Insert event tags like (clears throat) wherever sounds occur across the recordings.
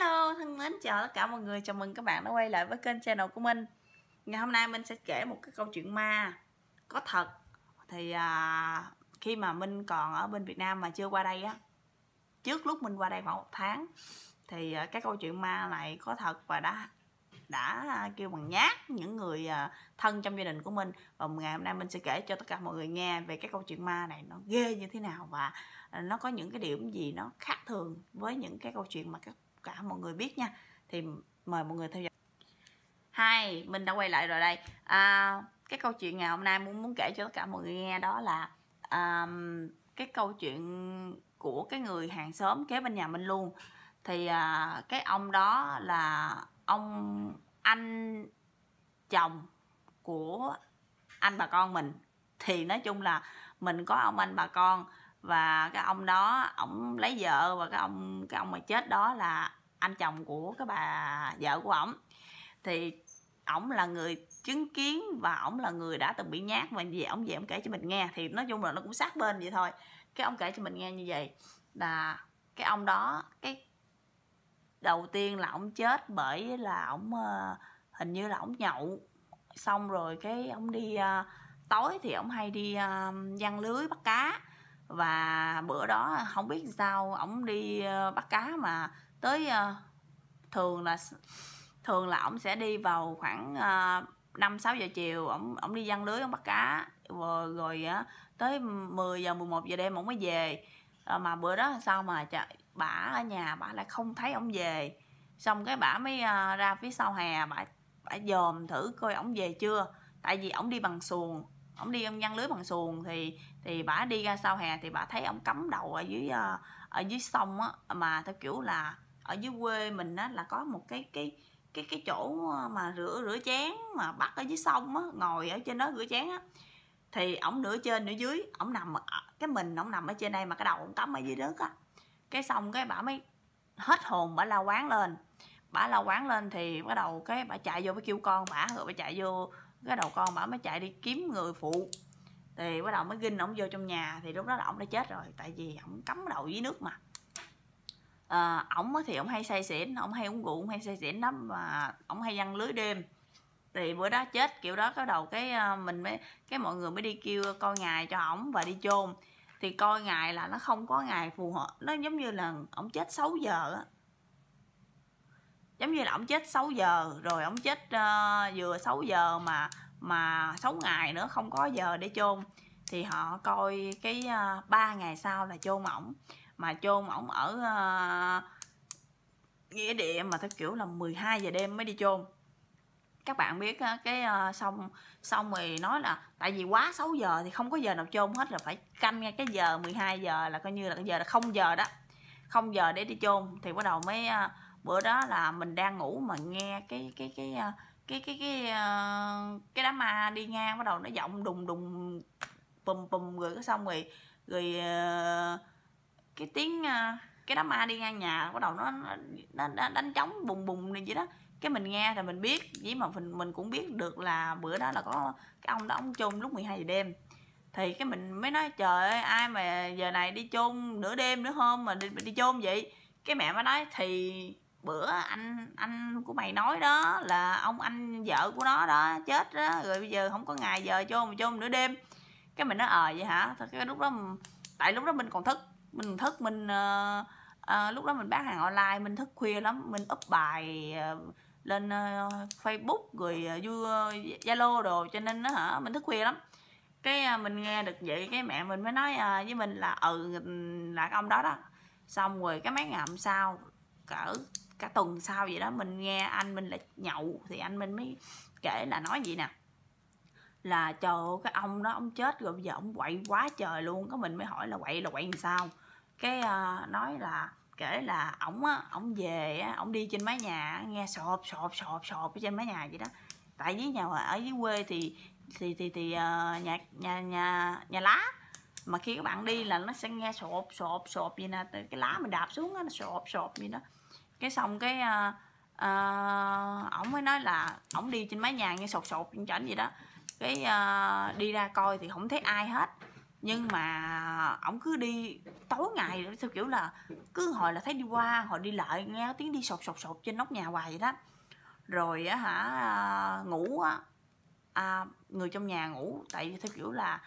Hello thân mến chào tất cả mọi người chào mừng các bạn đã quay lại với kênh channel của mình ngày hôm nay mình sẽ kể một cái câu chuyện ma có thật thì à, khi mà Minh còn ở bên Việt Nam mà chưa qua đây á trước lúc Minh qua đây khoảng một tháng thì à, cái câu chuyện ma này có thật và đã đã kêu bằng nhát những người à, thân trong gia đình của mình và ngày hôm nay mình sẽ kể cho tất cả mọi người nghe về cái câu chuyện ma này nó ghê như thế nào và à, nó có những cái điểm gì nó khác thường với những cái câu chuyện mà các cả mọi người biết nha thì mời mọi người theo dõi hai mình đã quay lại rồi đây à, cái câu chuyện ngày hôm nay muốn muốn kể cho tất cả mọi người nghe đó là um, cái câu chuyện của cái người hàng xóm kế bên nhà mình luôn thì à, cái ông đó là ông anh chồng của anh bà con mình thì nói chung là mình có ông anh bà con và cái ông đó ổng lấy vợ và cái ông cái ông mà chết đó là anh chồng của cái bà vợ của ổng thì ổng là người chứng kiến và ổng là người đã từng bị nhát và gì ổng gì ổng kể cho mình nghe thì nói chung là nó cũng sát bên vậy thôi cái ông kể cho mình nghe như vậy là cái ông đó cái đầu tiên là ổng chết bởi là ổng ờ, hình như là ổng nhậu xong rồi cái ông đi ờ, tối thì ổng hay đi uh, ờ, giăng lưới bắt cá và bữa đó không biết sao ổng đi bắt cá mà tới uh, thường là thường là ông sẽ đi vào khoảng ờ, năm sáu giờ chiều ông ông đi giăng lưới ông bắt cá rồi ờ, rồi á tới 10 giờ 11 giờ đêm ông mới về à, mà bữa đó sao mà trời, bả ở nhà bả lại không thấy ông về xong cái bả mới à, ra phía sau hè bả bả dòm thử coi ông về chưa tại vì ông đi bằng xuồng ông đi ông giăng lưới bằng xuồng thì thì bả đi ra sau hè thì bả thấy ông cắm đầu ở dưới ở dưới sông á mà theo kiểu là ở dưới quê mình á, là có một cái cái cái cái chỗ ờ, mà rửa rửa chén mà bắt ở dưới sông á ngồi ở trên đó rửa chén á thì ổng nửa trên nửa dưới ổng nằm cái mình ổng nằm ở trên đây mà cái đầu ổng cắm ở dưới đất á cái xong cái bà mới hết hồn bả la quán lên bả la quán lên thì bắt đầu cái bà chạy vô mới kêu con bả rồi bà chạy vô cái đầu con bả mới chạy đi kiếm người phụ thì bắt đầu mới ginh ổng vô trong nhà thì lúc đó là ổng đã chết rồi tại vì ổng cắm đầu dưới nước mà à, ổng thì ổng hay say xỉn ổng hay uống rượu hay say xỉn lắm và ổng hay giăng lưới đêm thì bữa đó chết kiểu đó cái đầu cái ờ, mình mới cái mọi người mới đi kêu coi ngày cho ổng và đi chôn thì coi ngày là nó không có ngày phù hợp nó giống như là ổng chết 6 giờ á giống như là ổng chết 6 giờ rồi ổng chết uh, vừa 6 giờ mà mà 6 ngày nữa không có giờ để chôn thì họ coi cái uh, ngày sau là chôn ổng mà chôn ổng ở uh, nghĩa địa mà theo kiểu là 12 giờ đêm mới đi chôn các bạn biết ờ, cái ờ, xong xong rồi nói là tại vì quá 6 giờ thì không có giờ nào chôn hết là phải canh ngay cái giờ 12 giờ là coi như là cái giờ là không giờ đó không giờ để đi chôn thì bắt đầu mới bữa đó là mình đang ngủ mà nghe cái cái cái cái cái cái cái, cái đám ma đi ngang bắt đầu nó giọng đùng đùng bùm bùm rồi cái xong rồi rồi uh, cái tiếng ờ, cái đám ma đi ngang nhà bắt đầu nó nó, nó đánh trống bùng bùng này vậy đó cái mình nghe thì mình biết với mà mình mình cũng biết được là bữa đó là có cái ông đó ông chôn lúc 12 giờ đêm thì cái mình mới nói trời ơi ai mà giờ này đi chôn nửa đêm nữa hôm mà đi, đi chôn vậy cái mẹ mới nói thì bữa anh anh của mày nói đó là ông anh vợ của nó đó chết đó rồi bây giờ không có ngày giờ chôn mà chôn nửa đêm cái mình nói ờ à, vậy hả thật cái lúc đó tại lúc đó mình còn thức mình thức mình uh, uh, lúc đó mình bán hàng online mình thức khuya lắm mình up bài uh, lên uh, facebook rồi uh, zalo đồ cho nên nó hả mình thức khuya lắm cái uh, mình nghe được vậy cái mẹ mình mới nói uh, với mình là ừ là cái ông đó đó xong rồi cái mấy ngày hôm sau cỡ cả tuần sau vậy đó mình nghe anh mình là nhậu thì anh mình mới kể là nói vậy nè là chờ cái ông đó ông chết rồi bây giờ ông quậy quá trời luôn có mình mới hỏi là quậy là quậy làm sao cái uh, nói là kể là ổng á ổng về á ổng đi trên mái nhà nghe sọp sọp sọp sọp ở trên mái nhà vậy đó tại dưới nhà ở dưới quê thì thì thì, thì uh, nhà nhà nhà nhà lá mà khi các bạn đi là nó sẽ nghe sộp sộp sộp gì nè từ cái lá mình đạp xuống đó, nó sộp sộp gì đó cái xong cái uh, uh, ổng mới nói là ổng đi trên mái nhà nghe sột sột chảnh gì đó cái uh, đi ra coi thì không thấy ai hết nhưng mà ổng cứ đi tối ngày sao kiểu là cứ hồi là thấy đi qua hồi đi lại nghe tiếng đi sột sột sột trên nóc nhà hoài vậy đó rồi á hả à, ngủ á à, người trong nhà ngủ tại vì theo kiểu là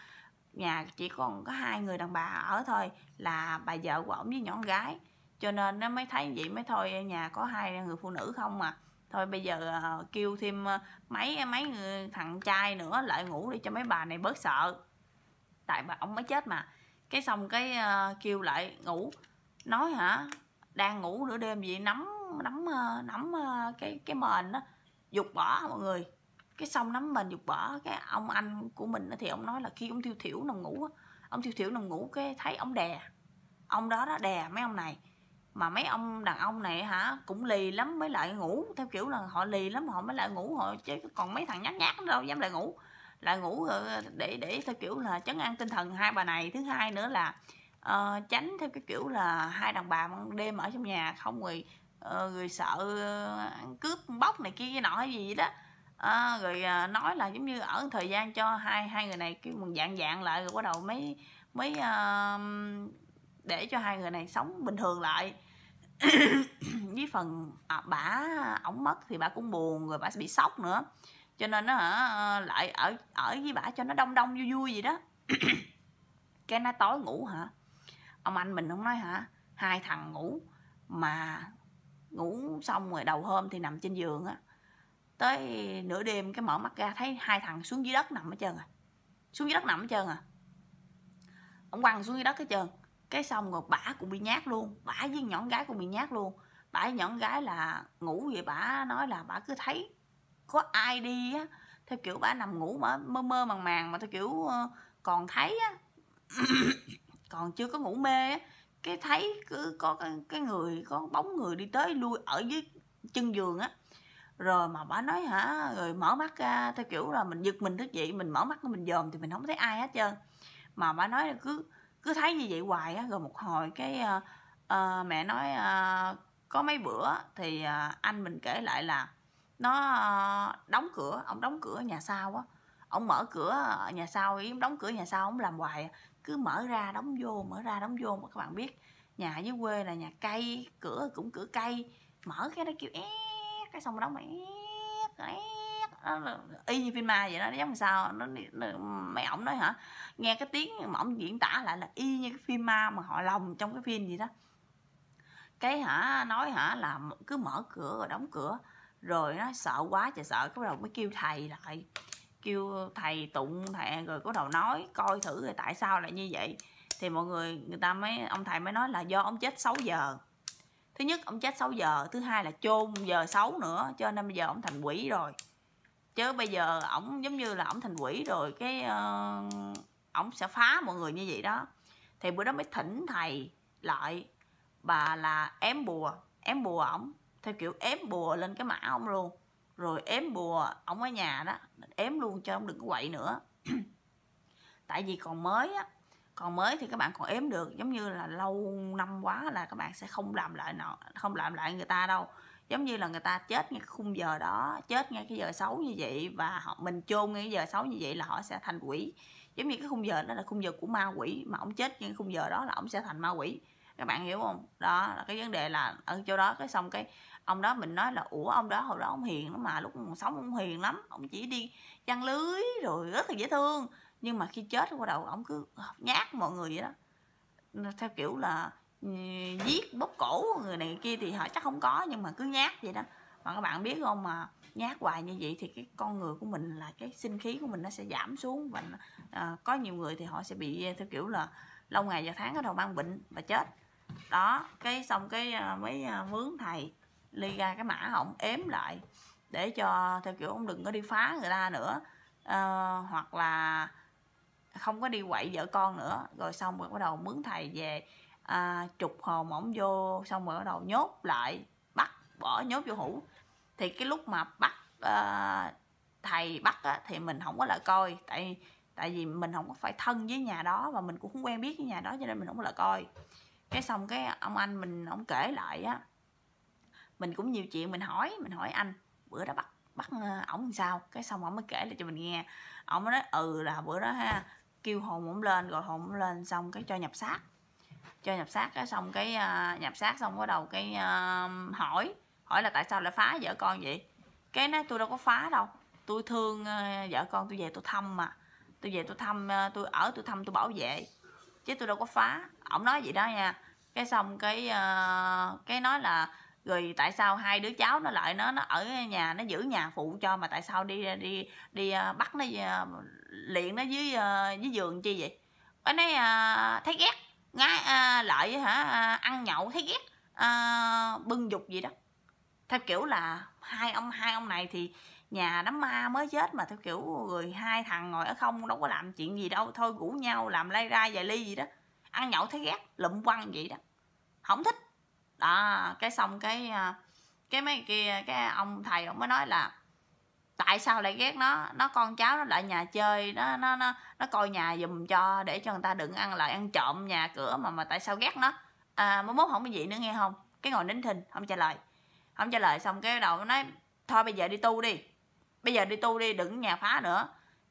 nhà chỉ còn có hai người đàn bà ở thôi là bà vợ của ổng với nhỏ gái cho nên nó mới thấy vậy mới thôi nhà có hai người phụ nữ không mà thôi bây giờ à, kêu thêm à, mấy mấy người thằng trai nữa lại ngủ đi cho mấy bà này bớt sợ tại mà ông mới chết mà cái xong cái uh, kêu lại ngủ nói hả đang ngủ nửa đêm gì nắm nắm uh, nắm uh, cái cái mền đó dục bỏ mọi người cái xong nắm mền dục bỏ cái ông anh của mình thì ông nói là khi ông thiêu thiểu nằm ngủ ông thiêu thiểu nằm ngủ cái thấy ông đè ông đó đó đè mấy ông này mà mấy ông đàn ông này hả cũng lì lắm mới lại ngủ theo kiểu là họ lì lắm họ mới lại ngủ họ chứ còn mấy thằng nhát nhát đâu dám lại ngủ là ngủ ờ, để để theo kiểu là chấn an tinh thần hai bà này thứ hai nữa là uh, tránh theo cái kiểu là hai đàn bà đêm ở trong nhà không người uh, người sợ uh, cướp bóc này kia cái nọ hay gì đó à, rồi à, nói là giống như ở thời gian cho hai hai người này cái mình dạng dạng lại rồi bắt đầu mới mới à, để cho hai người này sống bình thường lại (coughs) với phần à, bả ổng mất thì bà cũng buồn rồi bà sẽ bị sốc nữa cho nên nó hả ờ, lại ở ở với bả cho nó đông đông vui vui gì đó (coughs) cái nó tối ngủ hả ông anh mình không nói hả hai thằng ngủ mà ngủ xong rồi đầu hôm thì nằm trên giường á tới nửa đêm cái mở mắt ra thấy hai thằng xuống dưới đất nằm hết trơn à xuống dưới đất nằm hết trơn à ông quăng xuống dưới đất hết trơn cái xong rồi bả cũng bị nhát luôn bả với nhỏ gái cũng bị nhát luôn bả nhỏ gái là ngủ vậy bả nói là bả cứ thấy có ai đi á theo kiểu bà nằm ngủ mà mơ mơ màng màng mà theo kiểu ờ, còn thấy á (coughs) còn chưa có ngủ mê á cái thấy cứ có cái, người có bóng người đi tới lui ở dưới chân giường á rồi mà bà nói hả rồi mở mắt ra theo kiểu là mình giật mình thức dậy mình mở mắt mình dòm thì mình không thấy ai hết trơn mà bà nói là cứ cứ thấy như vậy hoài á rồi một hồi cái uh, uh, mẹ nói uh, có mấy bữa thì uh, anh mình kể lại là nó ờ, đóng cửa ông đóng cửa nhà sau á ông mở cửa ờ, nhà sau ý đóng cửa nhà sau ông làm hoài cứ mở ra đóng vô mở ra đóng vô mà các bạn biết nhà dưới quê là nhà cây cửa cũng cửa cây mở cái nó kêu é cái xong rồi đóng é y như phim ma vậy đó giống sao nó, nó mấy ổng nói hả nghe cái tiếng mà ổng diễn tả lại là y như cái phim ma mà họ lòng trong cái phim gì đó cái hả nói hả là cứ mở cửa rồi đóng cửa rồi nó sợ quá trời sợ cái đầu mới kêu thầy lại kêu thầy tụng thầy rồi có đầu nói coi thử rồi tại sao lại như vậy thì mọi người người ta mới ông thầy mới nói là do ông chết 6 giờ thứ nhất ông chết 6 giờ thứ hai là chôn giờ xấu nữa cho nên bây giờ ông thành quỷ rồi chứ bây giờ ổng giống như là ổng thành quỷ rồi cái uh, sẽ phá mọi người như vậy đó thì bữa đó mới thỉnh thầy lại bà là ém bùa ém bùa ổng theo kiểu ém bùa lên cái mã ông luôn rồi ém bùa ông ở nhà đó ém luôn cho ông đừng có quậy nữa (clears throat) tại vì còn mới á còn mới thì các bạn còn ém được giống như là lâu năm quá là các bạn sẽ không làm lại nọ không làm lại người ta đâu giống như là người ta chết ngay khung giờ đó chết ngay cái giờ xấu như vậy và họ mình chôn ngay cái giờ xấu như vậy là họ sẽ thành quỷ giống như cái khung giờ đó là khung giờ của ma quỷ mà ông chết ngay khung giờ đó là ông sẽ thành ma quỷ các bạn hiểu không đó là cái vấn đề là ở chỗ đó cái xong cái ông đó mình nói là ủa ông đó hồi đó ông hiền lắm mà lúc còn sống ông hiền lắm ông chỉ đi chăn lưới rồi rất là dễ thương nhưng mà khi chết qua đầu ông cứ nhát mọi người vậy đó theo kiểu là ừ, giết bóp cổ người này kia thì họ chắc không có nhưng mà cứ nhát vậy đó mà các bạn biết không mà nhát hoài như vậy thì cái con người của mình là cái sinh khí của mình nó sẽ giảm xuống và à, có nhiều người thì họ sẽ bị à, theo kiểu là lâu ngày và tháng ở đầu mang bệnh và chết đó cái xong cái à, mấy à, vướng thầy ly ra cái mã ổng ếm lại để cho theo kiểu ông đừng có đi phá người ta nữa à, hoặc là không có đi quậy vợ con nữa rồi xong rồi bắt đầu mướn thầy về à, trục hồn ổng vô xong rồi bắt đầu nhốt lại bắt bỏ nhốt vô hũ thì cái lúc mà bắt à, thầy bắt á, thì mình không có lại coi tại tại vì mình không có phải thân với nhà đó và mình cũng không quen biết với nhà đó cho nên mình không có lại coi cái xong cái ông anh mình ông kể lại á mình cũng nhiều chuyện mình hỏi mình hỏi anh bữa đó bắt bắt ờ, ổng sao cái xong ổng mới kể lại cho mình nghe ổng nói ừ là bữa đó ha kêu hồn ổng lên rồi hồn ổng lên xong cái cho nhập xác cho nhập xác cái xong cái uh, nhập xác xong bắt đầu cái uh, hỏi hỏi là tại sao lại phá vợ con vậy cái nói tôi đâu có phá đâu tôi thương uh, vợ con tôi về tôi thăm mà tôi về tôi thăm uh, tôi ở tôi thăm tôi bảo vệ chứ tôi đâu có phá ổng nói vậy đó nha cái xong cái uh, cái nói là rồi tại sao hai đứa cháu nó lại nó nó ở nhà nó giữ nhà phụ cho mà tại sao đi đi đi ờ, bắt nó ờ, liền nó dưới ờ, dưới giường chi vậy anh ấy à, thấy ghét ngái à, lại hả à, ăn nhậu thấy ghét à, bưng dục gì đó theo kiểu là hai ông hai ông này thì nhà đám ma mới chết mà theo kiểu người hai thằng ngồi ở không đâu có làm chuyện gì đâu thôi ngủ nhau làm lay ra vài ly gì đó ăn nhậu thấy ghét lụm quăng vậy đó không thích đó cái xong cái ờ, cái mấy kia cái ông thầy ông mới nói là tại sao lại ghét nó nó con cháu nó lại nhà chơi nó nó nó nó coi nhà dùm cho để cho người ta đừng ăn lại ăn trộm nhà cửa mà mà tại sao ghét nó à mới mốt không có gì nữa nghe không cái ngồi nín thình không trả lời không trả lời xong cái đầu nói thôi bây giờ đi tu đi bây giờ đi tu đi đừng nhà phá nữa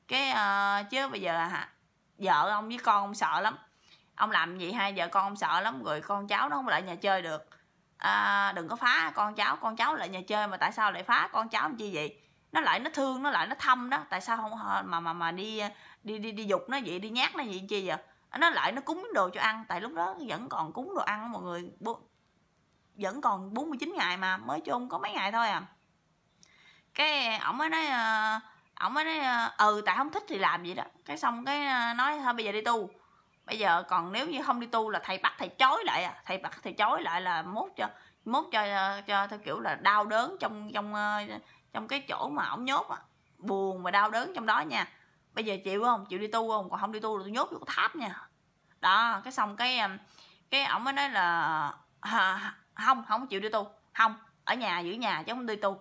cái uh, chứ bây giờ hả vợ ông với con ông sợ lắm ông làm gì hai vợ con ông sợ lắm rồi con cháu nó không lại nhà chơi được à, đừng có phá con cháu con cháu lại nhà chơi mà tại sao lại phá con cháu làm chi vậy nó lại nó thương nó lại nó thâm đó tại sao không mà mà mà đi đi đi đi dục nó vậy đi nhát nó vậy chi vậy nó lại nó cúng đồ cho ăn tại lúc đó vẫn còn cúng đồ ăn mọi người vẫn còn 49 ngày mà mới chôn có mấy ngày thôi à cái ổng mới nói ờ, ổng mới nói ờ, ừ tại không thích thì làm vậy đó cái xong cái ờ, nói thôi bây giờ đi tu bây giờ còn nếu như không đi tu là thầy bắt thầy chối lại à thầy bắt thầy chối lại là mốt cho mốt cho cho theo kiểu là đau đớn trong trong ờ, trong cái chỗ mà ổng nhốt á buồn và đau đớn trong đó nha bây giờ chịu không chịu đi tu không còn không đi tu là tôi nhốt vô tháp nha đó cái xong cái ờ, cái ổng mới nói là à, không không chịu đi tu không ở nhà giữ nhà chứ không đi tu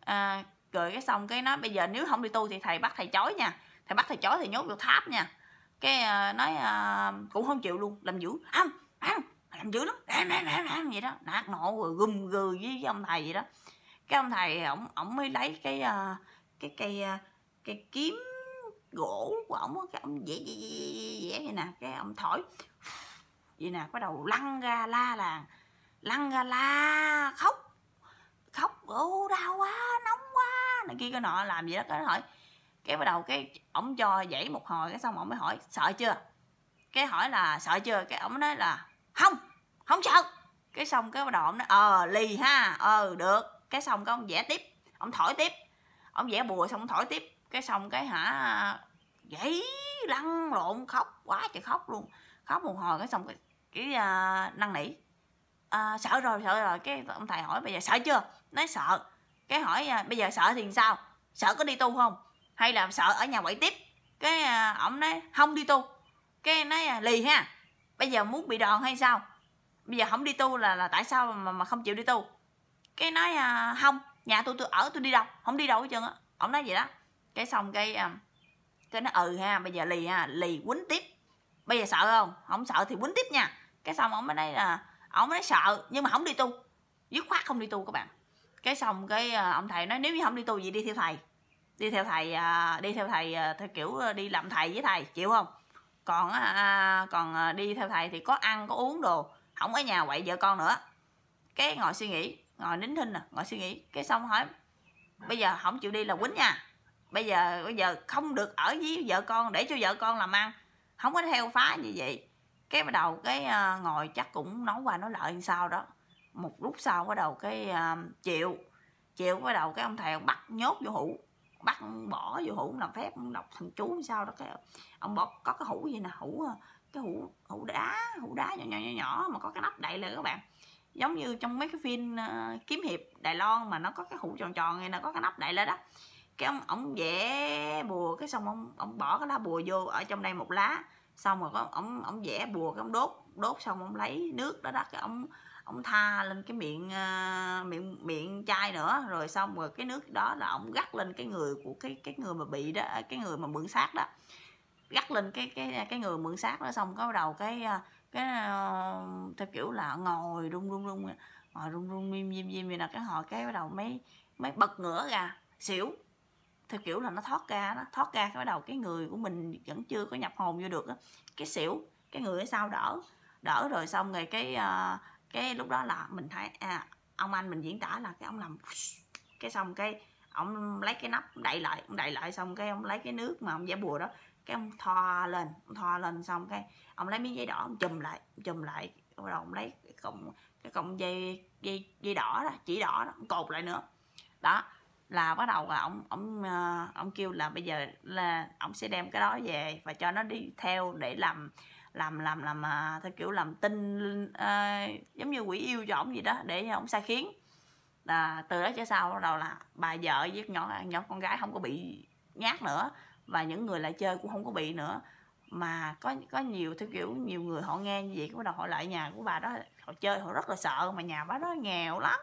à, rồi cái xong cái nó bây giờ nếu không đi tu thì thầy bắt thầy chói nha thầy bắt thầy chói thì nhốt vô tháp nha cái à, nói à, cũng không chịu luôn làm dữ ăn ăn làm dữ lắm ăn ăn ăn ăn vậy đó nạt nộ rồi gùm gừ với, với ông thầy vậy đó cái ông thầy ổng ổng mới lấy cái à, cái cây cái kiếm gỗ của ổng cái ông vẽ vẽ vẽ vậy nè cái ông thổi vậy nè bắt đầu lăn ra la làng lăn ra la khóc khóc ô đau quá nóng quá này kia cái nọ làm gì đó cái hỏi cái bắt đầu cái ổng cho dãy một hồi cái xong ổng mới hỏi sợ chưa cái hỏi là sợ chưa cái ổng nói là không không sợ cái xong cái bắt đầu ổng nói ờ lì ha ờ được cái xong cái ông vẽ tiếp ông thổi tiếp ông vẽ bùa xong thổi tiếp cái xong cái hả dãy lăn lộn khóc quá trời khóc luôn khóc một hồi cái xong cái, cái uh, năn nỉ à, sợ rồi sợ rồi cái ông thầy hỏi bây giờ sợ chưa nói sợ cái hỏi bây giờ sợ thì sao sợ có đi tu không hay là sợ ở nhà quậy tiếp cái à, ổng nói không đi tu cái nói à, lì ha bây giờ muốn bị đòn hay sao bây giờ không đi tu là là tại sao mà mà không chịu đi tu cái nói à, không nhà tôi tôi ở tôi đi đâu không đi đâu hết trơn á ổng nói vậy đó cái xong cái à, cái nó ừ ha bây giờ lì ha lì quýnh tiếp bây giờ sợ không không sợ thì quýnh tiếp nha cái xong ổng mới nói là ổng mới nói sợ nhưng mà không đi tu dứt khoát không đi tu các bạn cái xong cái ông thầy nói nếu như không đi tu gì đi theo thầy đi theo thầy à, đi theo thầy à, theo kiểu à, đi làm thầy với thầy chịu không còn còn đi theo thầy thì có ăn có uống đồ không ở nhà quậy vợ con nữa cái ngồi suy nghĩ ngồi nín thinh nè ngồi suy nghĩ cái xong hỏi bây giờ không chịu đi là quýnh nha bây giờ bây giờ không được ở với vợ con để cho vợ con làm ăn không có theo phá như vậy cái bắt đầu cái ngồi chắc cũng nói qua nói lợi sao đó một lúc sau bắt đầu cái chịu chịu bắt đầu cái ông thầy bắt nhốt vô hũ bắt bỏ vô hũ làm phép đọc thằng chú sao đó cái ông bỏ có cái hũ gì nè hũ ờ, cái hũ hũ đá hũ đá nhỏ nhỏ nhỏ nhỏ mà có cái nắp đậy lại các bạn giống như trong mấy cái phim uh, kiếm hiệp đài loan mà nó có cái hũ tròn tròn này nó có cái nắp đậy lên đó cái ông ông vẽ bùa cái xong ông ông bỏ cái lá bùa vô ở trong đây một lá xong rồi ông ông vẽ bùa cái ông đốt đốt xong ông lấy nước đó đó cái ông ông tha lên cái miệng ờ, miệng miệng chai nữa rồi xong rồi cái nước đó là ông gắt lên cái người của cái cái người mà bị đó cái người mà mượn xác đó gắt lên cái cái cái người mượn xác đó xong có đầu cái ờ, cái ờ, theo kiểu là ngồi run run run ngồi run run im im im vậy là cái họ cái bắt đầu mấy mấy bật ngửa ra xỉu theo kiểu là nó thoát ra nó thoát ra cái bắt đầu cái người của mình vẫn chưa có nhập hồn vô được đó. cái xỉu cái người ở sau đỡ đỡ rồi xong rồi cái uh, cái lúc đó là mình thấy à, ông anh mình diễn tả là cái ông làm (laughs) cái xong cái ông lấy cái nắp đậy lại ông đậy lại xong cái ông lấy cái nước mà ông giả bùa đó cái ông thoa lên ông thoa lên xong cái ông lấy miếng giấy đỏ ông chùm lại ông chùm lại bắt đầu ông lấy cái cọng cái cọng dây dây dây đỏ đó chỉ đỏ đó ông cột lại nữa đó là bắt đầu là ông ông ờ, ông kêu là bây giờ là ông sẽ đem cái đó về và cho nó đi theo để làm làm làm làm à, theo kiểu làm tinh à, giống như quỷ yêu cho ổng gì đó để ổng sai khiến là từ đó trở sau bắt đầu là bà vợ với nhỏ nhỏ con gái không có bị nhát nữa và những người lại chơi cũng không có bị nữa mà có có nhiều theo kiểu nhiều người họ nghe như vậy bắt đầu họ lại nhà của bà đó họ chơi họ rất là sợ mà nhà bà đó nghèo lắm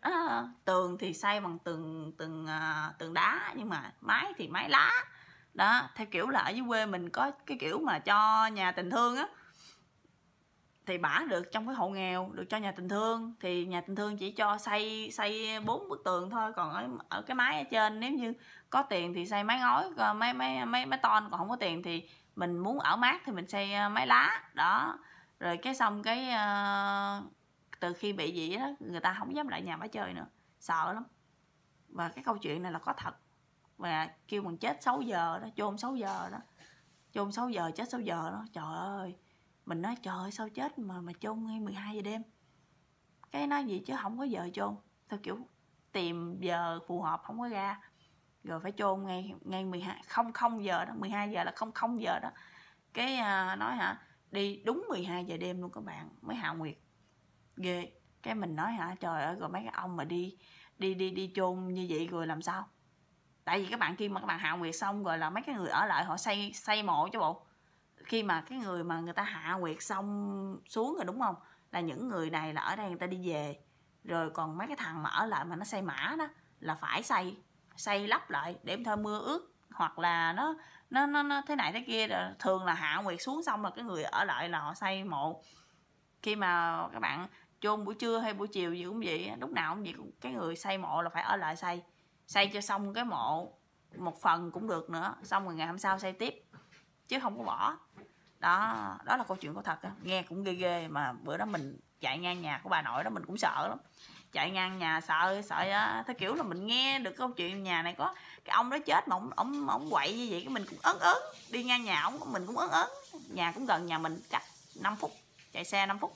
à, tường thì xây bằng tường tường à, tường đá nhưng mà mái thì mái lá đó theo kiểu là ở dưới quê mình có cái kiểu mà cho nhà tình thương á thì bả được trong cái hộ nghèo được cho nhà tình thương thì nhà tình thương chỉ cho xây xây bốn bức tường thôi còn ở, ở cái mái ở trên nếu như có tiền thì xây mái ngói còn ờ, mái mái mái mái ton còn không có tiền thì mình muốn ở mát thì mình xây ờ, mái lá đó rồi cái xong cái uh, từ khi bị gì đó người ta không dám lại nhà bả chơi nữa sợ lắm và cái câu chuyện này là có thật và kêu mình chết 6 giờ đó chôn 6 giờ đó chôn 6 giờ chết 6 giờ đó trời ơi mình nói trời ơi sao chết mà mà chôn ngay 12 giờ đêm cái nói gì chứ không có giờ chôn theo kiểu tìm giờ phù hợp không có ra rồi phải chôn ngay ngay 12 không không giờ đó 12 giờ là không không giờ đó cái à, nói hả đi đúng 12 giờ đêm luôn các bạn mới hạ nguyệt ghê cái mình nói hả trời ơi rồi mấy cái ông mà đi đi đi đi chôn như vậy rồi làm sao tại vì các bạn khi mà các bạn hạ nguyệt xong rồi là mấy cái người ở lại họ xây xây mộ cho bộ khi mà cái người mà người ta hạ nguyệt xong xuống rồi đúng không là những người này là ở đây người ta đi về rồi còn mấy cái thằng mà ở lại mà nó xây mã đó là phải xây xây lắp lại để thơ mưa ướt hoặc là nó nó nó, nó thế này thế kia rồi thường là hạ nguyệt xuống xong là cái người ở lại là họ xây mộ khi mà các bạn chôn buổi trưa hay buổi chiều gì cũng vậy lúc nào cũng vậy cái người xây mộ là phải ở lại xây xây cho xong cái mộ một phần cũng được nữa xong rồi ngày hôm sau xây tiếp chứ không có bỏ đó đó là câu chuyện có thật đó. nghe cũng ghê ghê mà bữa đó mình chạy ngang nhà của bà nội đó mình cũng sợ lắm chạy ngang nhà sợ sợ đó. À, theo kiểu là mình nghe được câu chuyện nhà này có cái ông đó chết mà ông ông ông quậy như vậy cái mình cũng ấn ấn đi ngang nhà ông mình cũng ấn ấn nhà cũng gần nhà mình cách 5 phút chạy xe 5 phút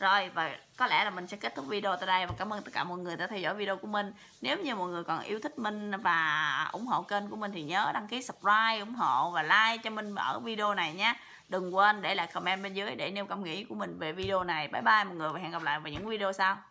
rồi và có lẽ là mình sẽ kết thúc video tại đây và cảm ơn tất cả mọi người đã theo dõi video của mình. Nếu như mọi người còn yêu thích mình và ủng hộ kênh của mình thì nhớ đăng ký subscribe, ủng hộ và like cho mình ở video này nhé. Đừng quên để lại comment bên dưới để nêu cảm nghĩ của mình về video này. Bye bye mọi người và hẹn gặp lại vào những video sau.